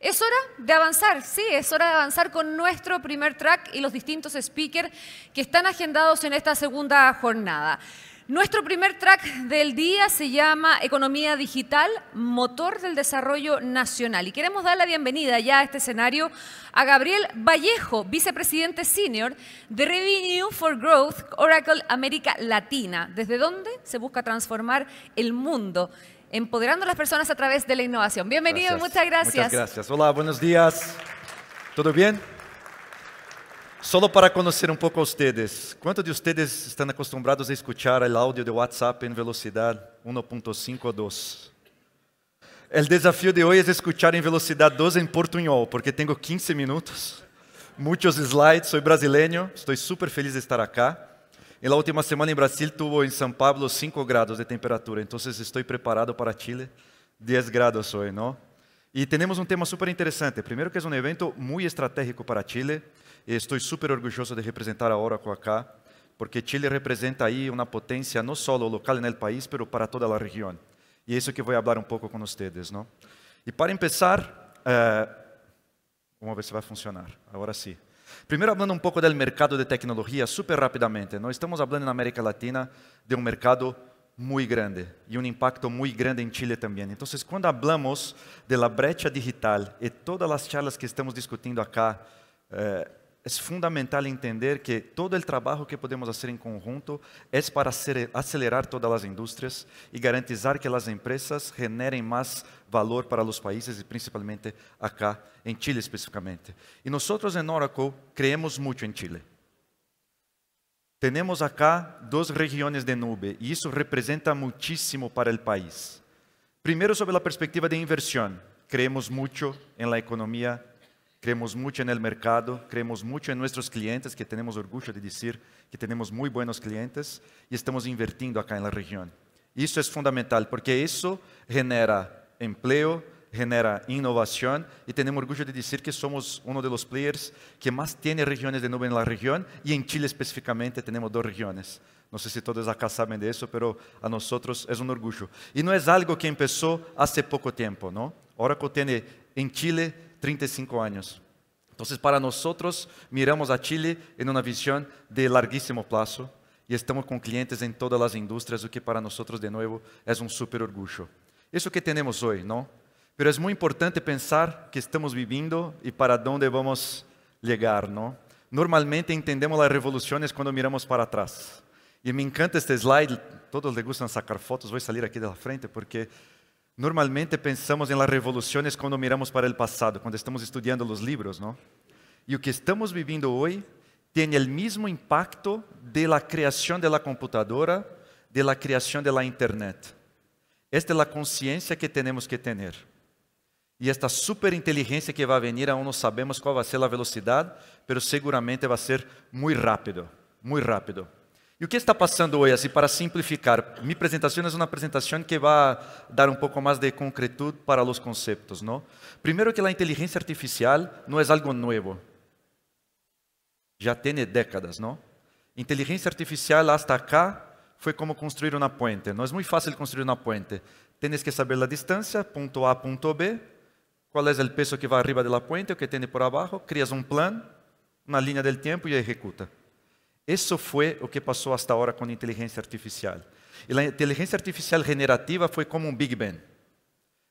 Es hora de avanzar, sí, es hora de avanzar con nuestro primer track y los distintos speakers que están agendados en esta segunda jornada. Nuestro primer track del día se llama Economía Digital, motor del desarrollo nacional. Y queremos dar la bienvenida ya a este escenario a Gabriel Vallejo, vicepresidente senior de Revenue for Growth Oracle América Latina, desde donde se busca transformar el mundo empoderando a las personas a través de la innovación. Bienvenido gracias. y muchas gracias. Muchas gracias. Hola, buenos días. ¿Todo bien? Solo para conhecer um pouco a vocês, quantos de vocês estão acostumados a escuchar o áudio de WhatsApp em velocidade 1.5 ou 2? O desafio de hoje é escuchar em velocidade 2 em portunhol, porque tenho 15 minutos, muitos slides, sou brasileiro, estou super feliz de estar aqui. E la última semana em Brasil tuvo em São Paulo 5 graus de temperatura, Então, estou preparado para Chile, 10 graus hoje, não? E temos um tema super interessante. Primeiro que é um evento muito estratégico para Chile. Estou super orgulhoso de representar a Oracle acá, porque Chile representa aí uma potência, no só local no país, mas para toda a região. E é isso que vou falar um pouco com vocês, não? E para começar, eh, vamos ver se vai funcionar. Agora sí. Primeiro, falando um pouco do mercado de tecnologia, super rapidamente. Nós estamos falando na América Latina de um mercado muito grande e um impacto muito grande em Chile também. Então, quando falamos de brecha digital e todas as charlas que estamos discutindo aqui eh, é fundamental entender que todo o trabalho que podemos fazer em conjunto é para acelerar todas as indústrias e garantizar que as empresas generem mais valor para os países e principalmente acá em Chile especificamente. E nós em Oracle creemos muito em Chile. Temos acá duas regiões de nuvem e isso representa muitíssimo para o país. Primeiro, sobre a perspectiva de inversão, creemos muito em la economia Creemos mucho en el mercado, creemos mucho en nuestros clientes, que tenemos orgullo de decir que tenemos muy buenos clientes y estamos invirtiendo acá en la región. Eso es fundamental porque eso genera empleo, genera innovación y tenemos orgullo de decir que somos uno de los players que más tiene regiones de nube en la región y en Chile específicamente tenemos dos regiones. No sé si todos acá saben de eso, pero a nosotros es un orgullo. Y no es algo que empezó hace poco tiempo, ¿no? Oracle tiene en Chile 35 años. Entonces, para nosotros, miramos a Chile en una visión de larguísimo plazo y estamos con clientes en todas las industrias, lo que para nosotros, de nuevo, es un súper orgullo. Eso que tenemos hoy, ¿no? Pero es muy importante pensar que estamos viviendo y para dónde vamos llegar, ¿no? Normalmente entendemos las revoluciones cuando miramos para atrás. Y me encanta este slide, todos les gustan sacar fotos, voy a salir aquí de la frente porque Normalmente pensamos em las revoluciones quando miramos para o passado, quando estamos estudando os livros, não? E o que estamos vivendo hoje tem o mesmo impacto de la criação de la computadora, de la criação de la internet. Esta é a consciência que temos que ter. E esta superinteligência que vai vir, aún não sabemos qual vai ser a velocidade, mas seguramente vai ser muito rápido, muito rápido. E o que está passando hoje, assim, para simplificar? Minha apresentação é uma apresentação que vai dar um pouco mais de concretude para os conceitos, não? Primeiro que a inteligência artificial não é algo novo. Já tem décadas, não? Inteligência artificial até cá. foi como construir uma ponte. Não é muito fácil construir uma ponte. Tens que saber a distância, ponto A, ponto B, qual é o peso que vai arriba da ponte, o que tem por abaixo, crias um plano, uma linha do tempo e executa. Isso foi o que passou até agora com a inteligência artificial. E a inteligência artificial generativa foi como um Big Bang.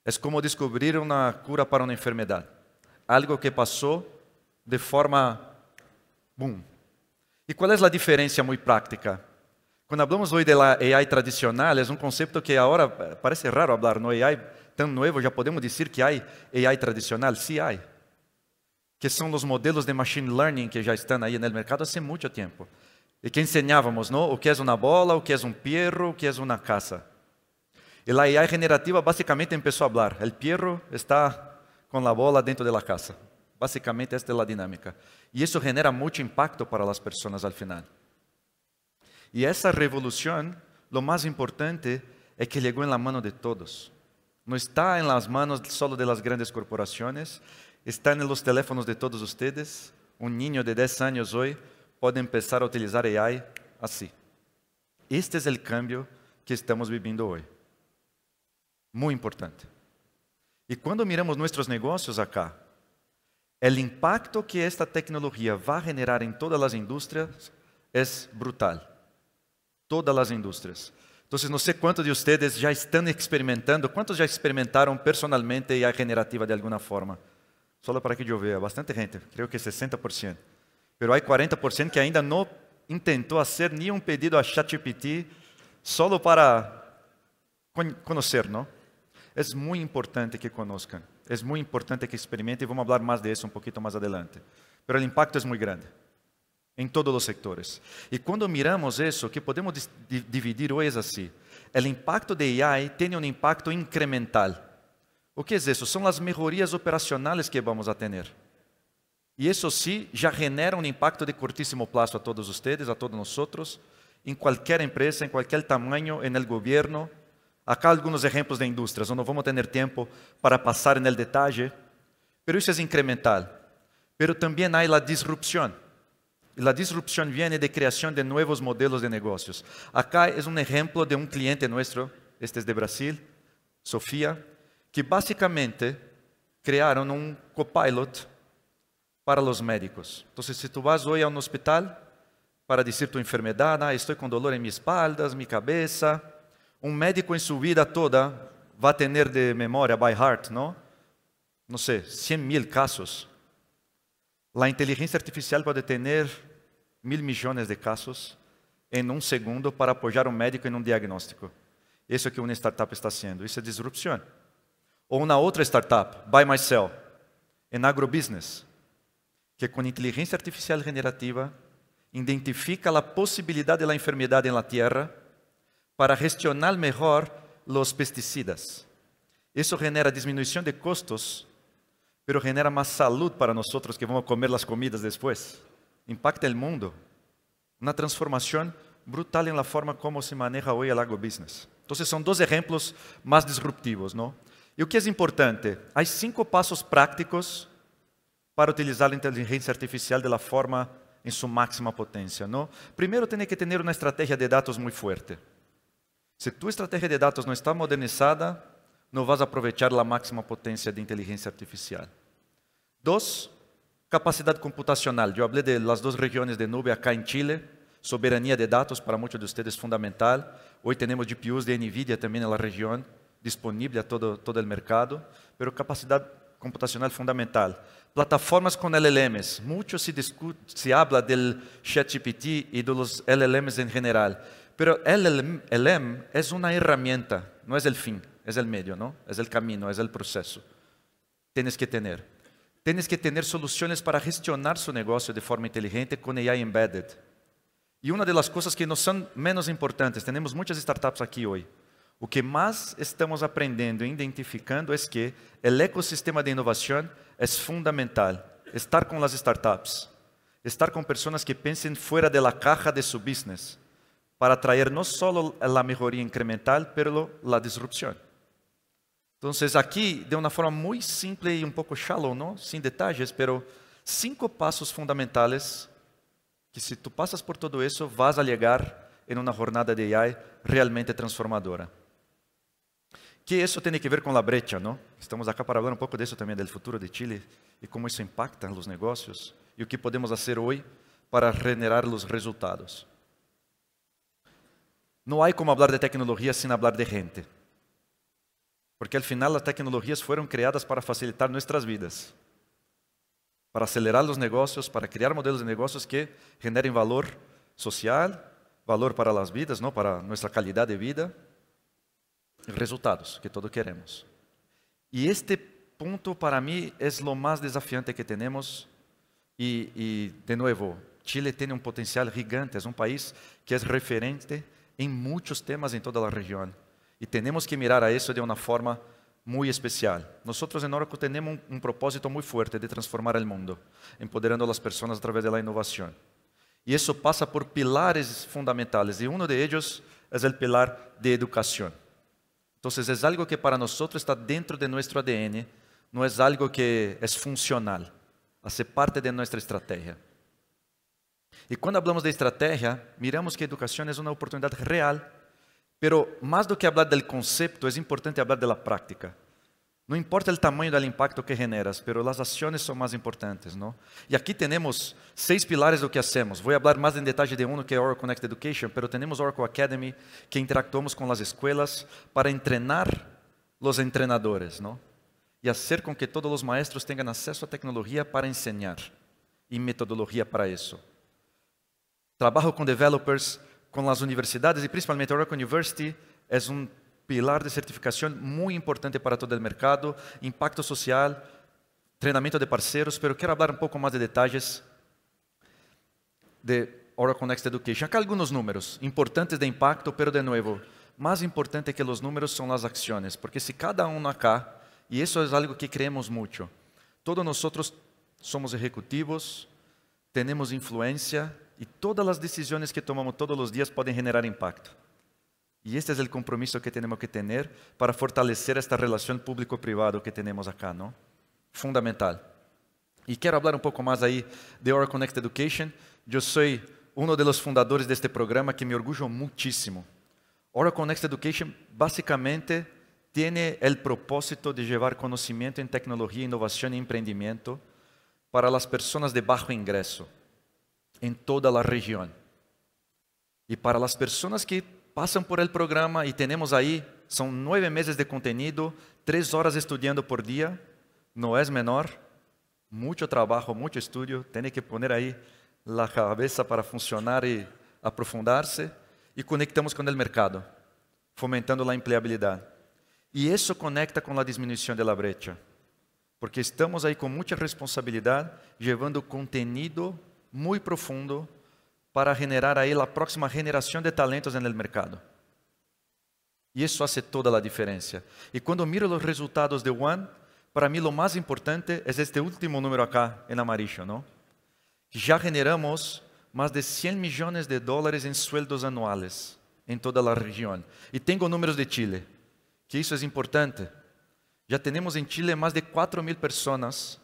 É como descobrir uma cura para uma enfermidade. Algo que passou de forma boom. E qual é a diferença muito prática? Quando falamos hoje da AI tradicional, é um conceito que agora eh, parece raro falar no AI tão novo, já podemos dizer que há AI tradicional, sim há. Que são os modelos de machine learning que já estão aí no mercado há muito tempo. E que ensinávamos, não? O que é uma bola, o que é um pierro, o que é uma casa. E a IA generativa basicamente começou a falar. O pierro está com a bola dentro da casa". Basicamente, esta é a dinâmica. E isso genera muito impacto para as pessoas al final. E essa revolução, o mais importante é que chegou em la mano de todos. Não está em las manos só de las grandes corporações, está en los teléfonos de todos ustedes. Um niño de 10 anos hoje podem começar a utilizar AI assim. Este é o cambio que estamos vivendo hoje. Muito importante. E quando miramos nossos negócios acá, o impacto que esta tecnologia vai generar em todas as indústrias é brutal. Todas as indústrias. Então, não sei quantos de vocês já estão experimentando, quantos já experimentaram personalmente a generativa de alguma forma? Só para que eu veja, bastante gente, creio que 60%. Pero há 40% que ainda não intentou fazer nenhum pedido a ChatGPT solo para conhecer, não? É muito importante que conozcan, é muito importante que experimentem e vamos falar mais disso um pouquinho mais adelante. Pero o impacto é muito grande em todos os sectores. E quando miramos isso, que podemos dividir hoje é assim, o impacto de AI tem um impacto incremental. O que é isso? São as melhorias operacionais que vamos a ter. E isso sim já genera um impacto de curtíssimo plazo a todos vocês, a todos nós, em qualquer empresa, em qualquer tamanho, em el governo. Acá alguns exemplos de indústrias, Não vamos ter tempo para passar no detalhe, mas pero é incremental. Pero também há a disrupción. E a disrupción viene de creación de nuevos modelos de negócios. Acá é um exemplo de un cliente nuestro, este es é de Brasil, Sofia, que básicamente criaram un copilot para os médicos. Então se tú vas hoje a um hospital para dizer tu enfermedad, ah, estou com dolor em mi espalda, mi cabeça. Um médico em sua vida toda vai ter de memória by heart, não? Não sei, 100 mil casos. A inteligência artificial pode ter mil milhões de casos em um segundo para apoiar um médico em um diagnóstico. Isso é o que uma startup está sendo. Isso é disrupção. Ou na outra startup, by Myself, em agrobusiness que com inteligência artificial generativa identifica a possibilidade da enfermidade na terra para gestionar melhor os pesticidas. Isso genera diminuição de custos, pero genera mais saúde para nós que vamos comer as comidas depois. Impacta o mundo. Uma transformação brutal em la forma como se maneja hoje o agrobusiness. Então, são dois exemplos mais disruptivos, não? E o que é importante? Há cinco passos práticos para utilizar a inteligência artificial de la forma em sua máxima potência, não? Primeiro, tem que ter uma estratégia de dados muito forte. Se tu estratégia de dados não está modernizada, não vas aproveitar a máxima potência de inteligência artificial. Dois, capacidade computacional. Eu falei de las duas regiões de nuvem acá em Chile, soberania de dados para muitos de vocês é fundamental. Hoje temos GPUs de NVIDIA também na região, disponível a todo todo o mercado, mas capacidade computacional fundamental. Plataformas con LLMs. Mucho se, habla del ChatGPT y de los LLMs en general, pero LLM, es una herramienta, no es el fin, es el medio, ¿no? Es el camino, es el proceso. Tienes que tener. Tienes que tener soluciones para gestionar su negocio de forma inteligente con AI embedded. Y una de las cosas que no son menos importantes, tenemos muchas startups aquí hoy. O que mais estamos aprendendo e identificando é que o ecossistema de inovação é fundamental. Estar com as startups, estar com pessoas que pensem fora da caja de seu business, para atrair não só a melhoria incremental, mas a disrupção. Então, aqui, de uma forma muito simples e um pouco shallow, não? sem detalhes, mas cinco passos fundamentais que, se tu passas por todo isso, vas a chegar em uma jornada de AI realmente transformadora que isso tem que ver com a brecha, não? Estamos aqui para falar um pouco disso também, do futuro de Chile e como isso impacta nos negócios e o que podemos fazer hoje para generar os resultados. Não há como falar de tecnologia sem falar de gente. Porque al final as tecnologias foram criadas para facilitar nossas vidas, para acelerar os negócios, para criar modelos de negócios que generem valor social, valor para as vidas, não para nossa qualidade de vida resultados que todos queremos. E este ponto, para mim, é o mais desafiante que temos. E, e, de novo, Chile tem um potencial gigante, é um país que é referente em muitos temas em toda a região. E temos que mirar a isso de uma forma muito especial. Nós, em Oracle, temos um, um propósito muito forte de transformar o mundo, empoderando as pessoas através da inovação. E isso passa por pilares fundamentais, e um de eles é o pilar de educação. Então, é algo que para nós está dentro de nosso ADN, Não é algo que é funcional, hace parte de nossa estratégia. E quando falamos de estratégia, miramos que a educação é uma oportunidade real, Mas mais do que falar do conceito, é importante falar da prática. Não importa o tamanho do impacto que generas, pero as ações são mais importantes, não? E aqui temos seis pilares do que hacemos. Vou falar mais em detalhe de um que é Oracle Connect Education, pero temos Oracle Academy que interactuamos com as escolas para entrenar os entrenadores, não? E fazer com que todos os maestros tenham acesso à tecnologia para ensinar e metodologia para isso. Trabalho com developers, com as universidades e principalmente Oracle University é um pilar de certificação muito importante para todo o mercado, impacto social, treinamento de parceiros, pero quero falar um pouco mais de detalhes de Oracle Next Education. Acá alguns números importantes de impacto, pero de novo, mais importante que os números são as ações, porque se cada um acá, e isso é algo que creemos muito, todos nós somos executivos, temos influência e todas as decisões que tomamos todos os dias podem generar impacto. Y este es el compromiso que tenemos que tener para fortalecer esta relación público-privado que tenemos acá, ¿no? Fundamental. Y quiero hablar un poco más ahí de Oracle Connect Education. Yo soy uno de los fundadores de este programa que me orgullo muchísimo. Oracle Connect Education básicamente tiene el propósito de llevar conocimiento en tecnología, innovación y e emprendimiento para las personas de bajo ingreso en toda la región. Y para las personas que Passam por el programa e temos aí são nove meses de contenido, três horas estudando por dia, não é menor, muito trabalho, muito estudio, tem que poner aí a cabeça para funcionar aprofundar-se e conectamos com o mercado, fomentando a empregabilidade e isso conecta com a diminuição da brecha, porque estamos aí com muita responsabilidade, levando contenido muito profundo para generar a próxima generação de talentos no mercado. e isso faz toda a diferença e quando miro os resultados de One, para mim o mais importante es é este último número acá em amarillo, ¿no? já generamos mais de 100 milhões de dólares em sueldos anuais em toda a região. E tenho números de Chile, que isso es é importante. Já temos em Chile mais de 4 mil pessoas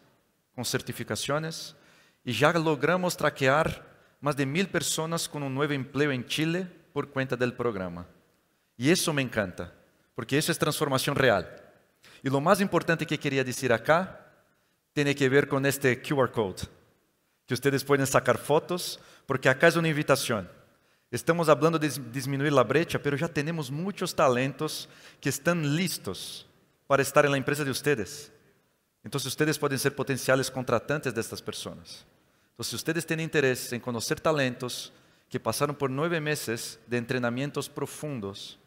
com certificações e já logramos traquear más de mil personas con un nuevo empleo en Chile por cuenta del programa. Y eso me encanta, porque eso es transformación real. Y lo más importante que quería decir acá tiene que ver con este QR code, que ustedes pueden sacar fotos, porque acá es una invitación. Estamos hablando de disminuir la brecha, pero ya tenemos muchos talentos que están listos para estar en la empresa de ustedes. Entonces ustedes pueden ser potenciales contratantes de estas personas. Entonces, si ustedes tienen interés en conocer talentos que pasaron por nueve meses de entrenamientos profundos,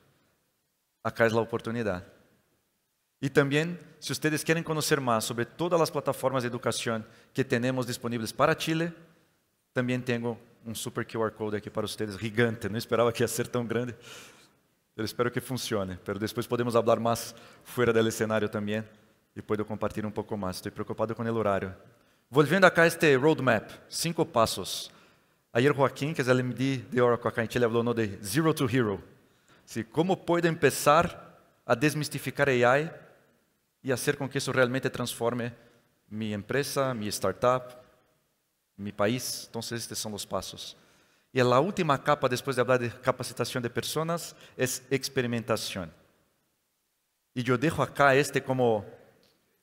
acá es la oportunidad. Y también, si ustedes quieren conocer más sobre todas las plataformas de educación que tenemos disponibles para Chile, também tenho um super QR Code aqui para vocês, gigante. Não esperava que ia ser tão grande. Eu espero que funcione. Mas depois podemos falar mais fora do cenário também. E posso compartilhar um pouco mais. Estou preocupado com o horário. Volviendo acá a este roadmap, cinco passos. Ayer Joaquim, que é o LMD de Oracle en Chile, habló de Zero to Hero. Sí, como puedo começar a desmistificar AI e fazer com que isso realmente transforme minha empresa, minha startup, meu país? Então estes são os passos. E a última capa, depois de falar de capacitação de pessoas, é experimentação. E eu deixo acá este como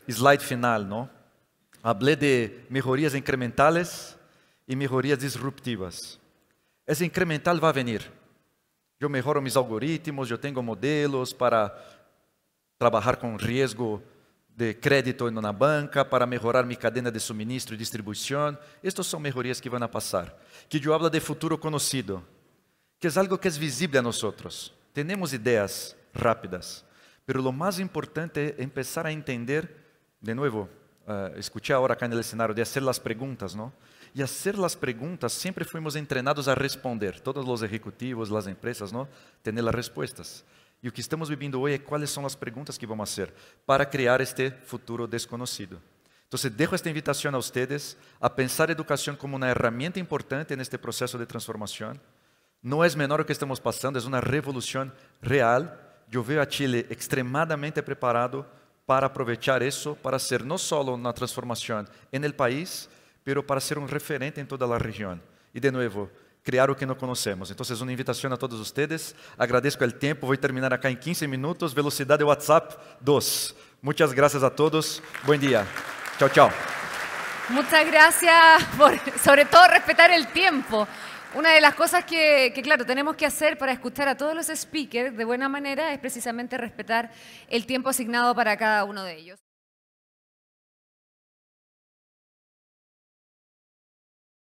slide final, não? Hablé de melhorias incrementales e melhorias disruptivas. Essa incremental vai vir. Eu melhoro mejoro algoritmos, eu tenho modelos para trabalhar com risco de crédito na banca, para melhorar minha cadena de suministro e distribuição. Estas são melhorias que vão passar. Que eu hablo de futuro conhecido, que é algo que é visível a nós. Temos ideias rápidas, mas o mais importante é começar a entender, de novo, uh, escuché ahora acá en el escenario de hacer las não? E a ser las perguntas, sempre fomos entrenados a responder, todos os ejecutivos, as empresas, não? Tener as respostas. E o que estamos vivendo hoje é quais são as perguntas que vamos fazer para criar este futuro desconhecido. Então, deixo esta invitação a vocês a pensar a educação como uma ferramenta importante neste processo de transformação. Não é menor o que estamos passando, é uma revolução real. Eu vejo a Chile extremadamente preparado para aproveitar isso, para ser não só na transformação no el país, pero para ser um referente em toda a região. E de novo, criar o que não conhecemos. Então, uma invitação a todos vocês. Agradeço o tempo. Vou terminar aqui em 15 minutos. Velocidade WhatsApp 2. Muitas graças a todos. Bom dia. Tchau, tchau. Muchas gracias por, sobre todo, respetar el tiempo. Una de las cosas que, que, claro, tenemos que hacer para escuchar a todos los speakers de buena manera es precisamente respetar el tiempo asignado para cada uno de ellos.